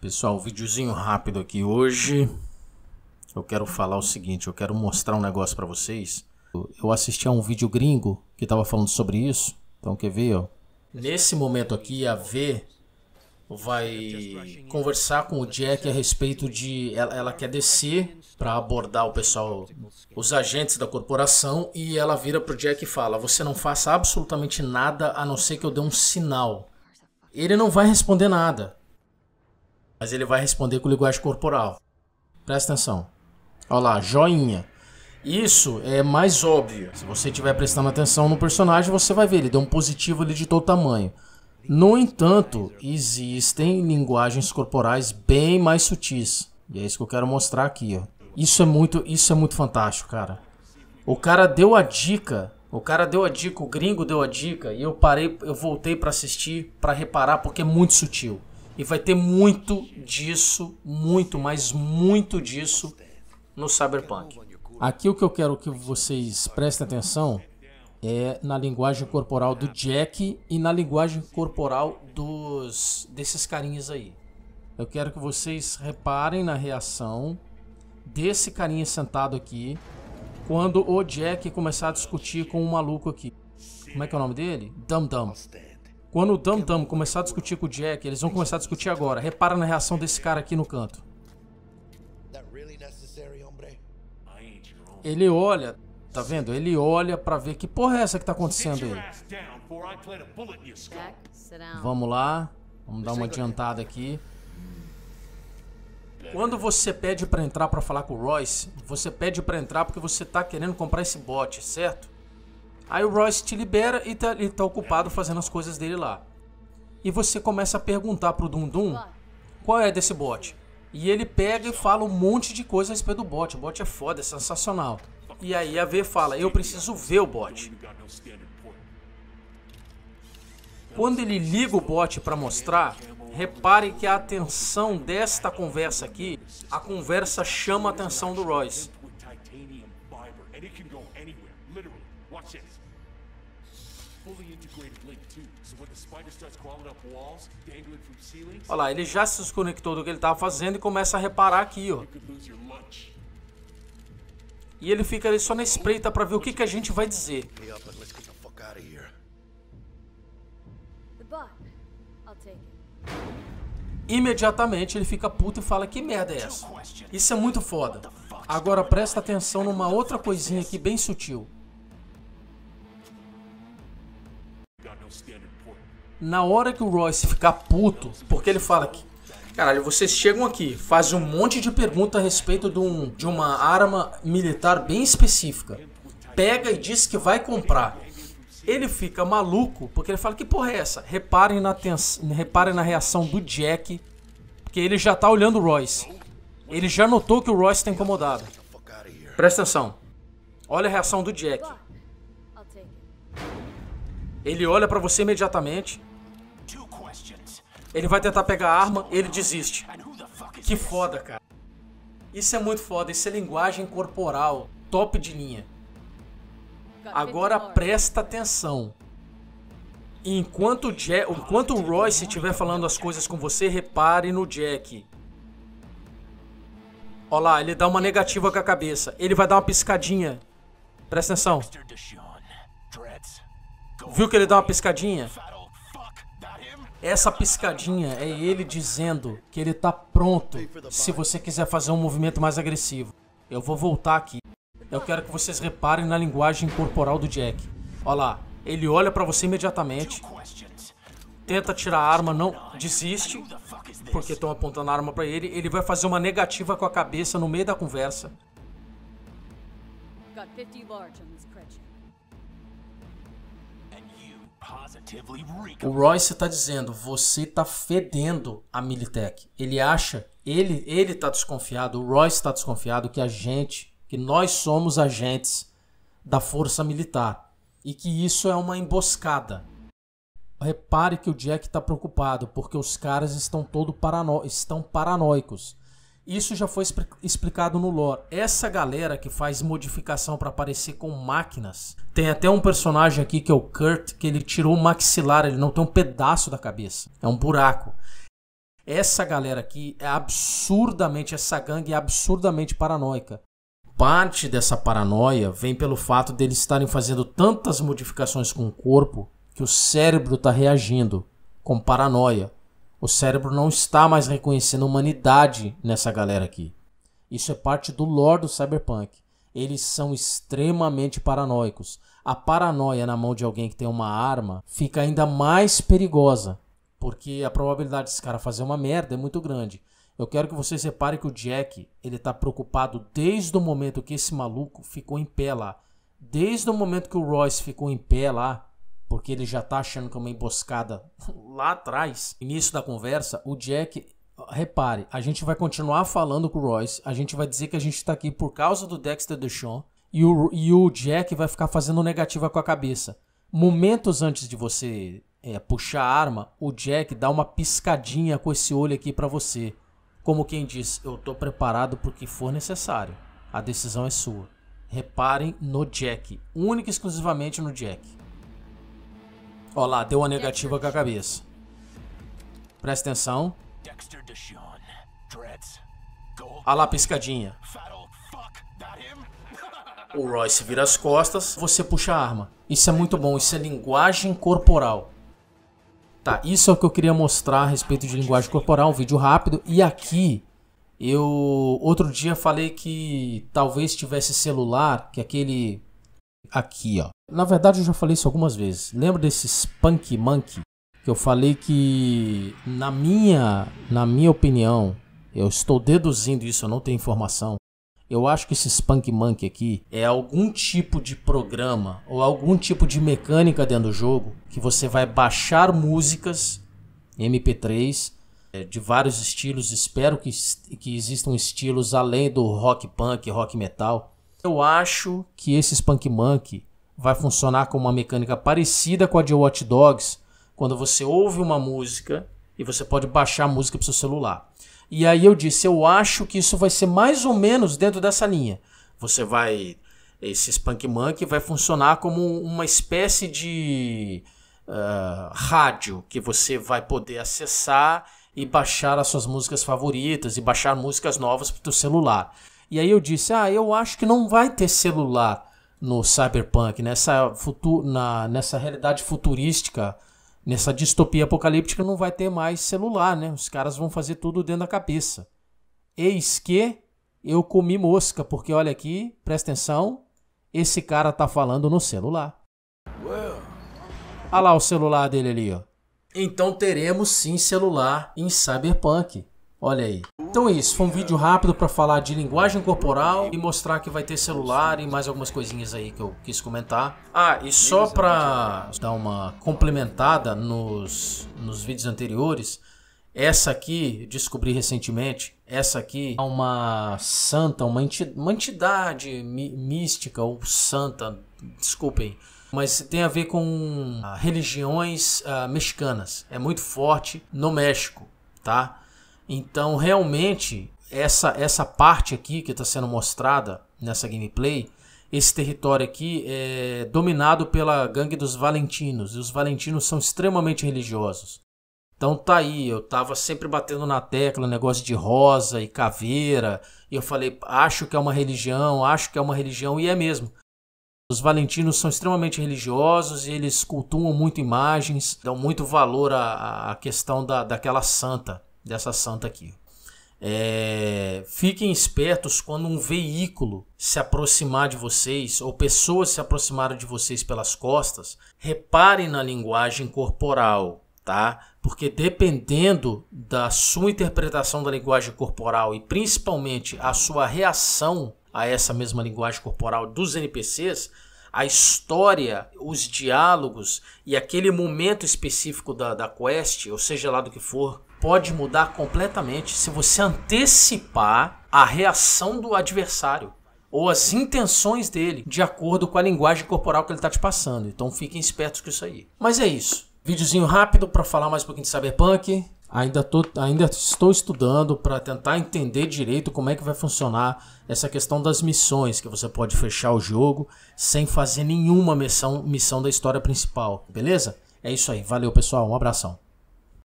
Pessoal, videozinho rápido aqui hoje. Eu quero falar o seguinte, eu quero mostrar um negócio para vocês. Eu assisti a um vídeo gringo que estava falando sobre isso. Então quer ver, ó. Nesse momento aqui, a V vai conversar com o Jack a respeito de ela, ela quer descer para abordar o pessoal, os agentes da corporação e ela vira pro Jack e fala: "Você não faça absolutamente nada a não ser que eu dê um sinal". Ele não vai responder nada. Mas ele vai responder com linguagem corporal. Presta atenção. Olha lá, joinha. Isso é mais óbvio. Se você estiver prestando atenção no personagem, você vai ver. Ele deu um positivo ali de todo tamanho. No entanto, existem linguagens corporais bem mais sutis. E é isso que eu quero mostrar aqui. Ó. Isso é muito, isso é muito fantástico, cara. O cara deu a dica. O cara deu a dica, o gringo deu a dica e eu parei, eu voltei para assistir, para reparar porque é muito sutil. E vai ter muito disso, muito, mas muito disso no Cyberpunk. Aqui o que eu quero que vocês prestem atenção é na linguagem corporal do Jack e na linguagem corporal dos desses carinhas aí. Eu quero que vocês reparem na reação desse carinha sentado aqui quando o Jack começar a discutir com o um maluco aqui. Como é que é o nome dele? Dum Dum. Quando o Tam Tam começar a discutir com o Jack, eles vão começar a discutir agora. Repara na reação desse cara aqui no canto. Ele olha, tá vendo? Ele olha para ver que porra é essa que tá acontecendo aí. Vamos lá, vamos dar uma adiantada aqui. Quando você pede para entrar para falar com o Royce, você pede para entrar porque você tá querendo comprar esse bote, certo? Aí o Royce te libera e tá, ele tá ocupado fazendo as coisas dele lá. E você começa a perguntar pro Dundum qual é desse bot. E ele pega e fala um monte de coisa a respeito do bot. O bot é foda, é sensacional. E aí a V fala, eu preciso ver o bot. Quando ele liga o bot para mostrar, repare que a atenção desta conversa aqui, a conversa chama a atenção do Royce. Watch Olha lá, ele já se desconectou do que ele tava fazendo e começa a reparar aqui, ó. E ele fica ali só na espreita para ver o que, que a gente vai dizer. Imediatamente ele fica puto e fala que merda é essa. Isso é muito foda. Agora presta atenção numa outra coisinha aqui bem sutil. Na hora que o Royce ficar puto, porque ele fala que Caralho, vocês chegam aqui, fazem um monte de pergunta a respeito de, um, de uma arma militar bem específica. Pega e diz que vai comprar. Ele fica maluco, porque ele fala, que porra é essa? Reparem na, tens... Reparem na reação do Jack, porque ele já tá olhando o Royce. Ele já notou que o Royce tá incomodado. Presta atenção. Olha a reação do Jack. Ele olha para você imediatamente. Ele vai tentar pegar a arma, ele desiste. Que foda, cara. Isso é muito foda, isso é linguagem corporal, top de linha. Agora presta atenção. Enquanto, Jack, enquanto o Royce estiver falando as coisas com você, repare no Jack. Olha lá, ele dá uma negativa com a cabeça. Ele vai dar uma piscadinha. Presta atenção. Viu que ele dá uma piscadinha? Essa piscadinha é ele dizendo que ele tá pronto se você quiser fazer um movimento mais agressivo. Eu vou voltar aqui. Eu quero que vocês reparem na linguagem corporal do Jack. Olha lá, ele olha para você imediatamente. Tenta tirar a arma, não desiste, porque estão apontando a arma para ele. Ele vai fazer uma negativa com a cabeça no meio da conversa. Got 50 large on this o Royce está dizendo, você está fedendo a Militech. Ele acha, ele ele está desconfiado, o Royce está desconfiado que a gente, que nós somos agentes da força militar e que isso é uma emboscada. Repare que o Jack está preocupado porque os caras estão todo parano estão paranoicos. Isso já foi explicado no lore. Essa galera que faz modificação para aparecer com máquinas. Tem até um personagem aqui que é o Kurt, que ele tirou o maxilar, ele não tem um pedaço da cabeça. É um buraco. Essa galera aqui é absurdamente, essa gangue é absurdamente paranoica. Parte dessa paranoia vem pelo fato deles estarem fazendo tantas modificações com o corpo que o cérebro está reagindo com paranoia. O cérebro não está mais reconhecendo a humanidade nessa galera aqui. Isso é parte do lore do cyberpunk. Eles são extremamente paranoicos. A paranoia na mão de alguém que tem uma arma fica ainda mais perigosa, porque a probabilidade desse cara fazer uma merda é muito grande. Eu quero que vocês reparem que o Jack, ele está preocupado desde o momento que esse maluco ficou em pé lá. Desde o momento que o Royce ficou em pé lá, porque ele já tá achando que é uma emboscada lá atrás. Início da conversa, o Jack repare, a gente vai continuar falando com o Royce, a gente vai dizer que a gente está aqui por causa do Dexter Deshawn e o, e o Jack vai ficar fazendo negativa com a cabeça. Momentos antes de você é, puxar a arma, o Jack dá uma piscadinha com esse olho aqui para você. Como quem diz, eu tô preparado porque for necessário. A decisão é sua. Reparem no Jack, única e exclusivamente no Jack. Olha lá, deu uma negativa com a cabeça. Presta atenção. Olha lá, piscadinha. O Royce vira as costas, você puxa a arma. Isso é muito bom, isso é linguagem corporal. Tá, isso é o que eu queria mostrar a respeito de linguagem corporal, um vídeo rápido. E aqui, eu outro dia falei que talvez tivesse celular, que é aquele... Aqui, ó. Na verdade, eu já falei isso algumas vezes. Lembra desses punk monkey? Que eu falei que, na minha, na minha opinião, eu estou deduzindo isso, eu não tenho informação. Eu acho que esse Spunk Monkey aqui é algum tipo de programa ou algum tipo de mecânica dentro do jogo que você vai baixar músicas MP3 é, de vários estilos. Espero que, que existam estilos além do rock punk, rock metal. Eu acho que esse Spunk Monkey vai funcionar com uma mecânica parecida com a de Watch Dogs, quando você ouve uma música e você pode baixar a música para o seu celular. E aí eu disse, eu acho que isso vai ser mais ou menos dentro dessa linha. Você vai esse Spunk Monkey vai funcionar como uma espécie de uh, rádio que você vai poder acessar e baixar as suas músicas favoritas e baixar músicas novas para o celular. E aí eu disse, ah, eu acho que não vai ter celular no cyberpunk, nessa, futu na, nessa realidade futurística, nessa distopia apocalíptica, não vai ter mais celular, né? Os caras vão fazer tudo dentro da cabeça. Eis que eu comi mosca, porque olha aqui, presta atenção, esse cara tá falando no celular. Olha lá o celular dele ali, ó. Então teremos sim celular em Cyberpunk. Olha aí. Então é isso, foi um vídeo rápido para falar de linguagem corporal e mostrar que vai ter celular e mais algumas coisinhas aí que eu quis comentar. Ah, e só para dar uma complementada nos, nos vídeos anteriores, essa aqui, descobri recentemente, essa aqui é uma santa, uma entidade, uma entidade mística ou santa, desculpem, mas tem a ver com ah, religiões uh, mexicanas. É muito forte no México, tá? Então, realmente, essa, essa parte aqui que está sendo mostrada nessa gameplay, esse território aqui é dominado pela gangue dos Valentinos. E os Valentinos são extremamente religiosos. Então tá aí, eu tava sempre batendo na tecla, negócio de rosa e caveira, e eu falei, acho que é uma religião, acho que é uma religião, e é mesmo. Os valentinos são extremamente religiosos e eles cultuam muito imagens, dão muito valor à, à questão da, daquela santa dessa santa aqui. É, fiquem espertos quando um veículo se aproximar de vocês ou pessoas se aproximarem de vocês pelas costas. Reparem na linguagem corporal, tá? Porque dependendo da sua interpretação da linguagem corporal e principalmente a sua reação a essa mesma linguagem corporal dos NPCs, a história, os diálogos e aquele momento específico da, da quest, ou seja lá do que for, pode mudar completamente se você antecipar a reação do adversário ou as intenções dele de acordo com a linguagem corporal que ele está te passando. Então fiquem espertos com isso aí. Mas é isso. Videozinho rápido para falar mais um pouquinho de Cyberpunk. Ainda, tô, ainda estou estudando para tentar entender direito como é que vai funcionar essa questão das missões, que você pode fechar o jogo sem fazer nenhuma missão, missão da história principal, beleza? É isso aí, valeu pessoal, um abração.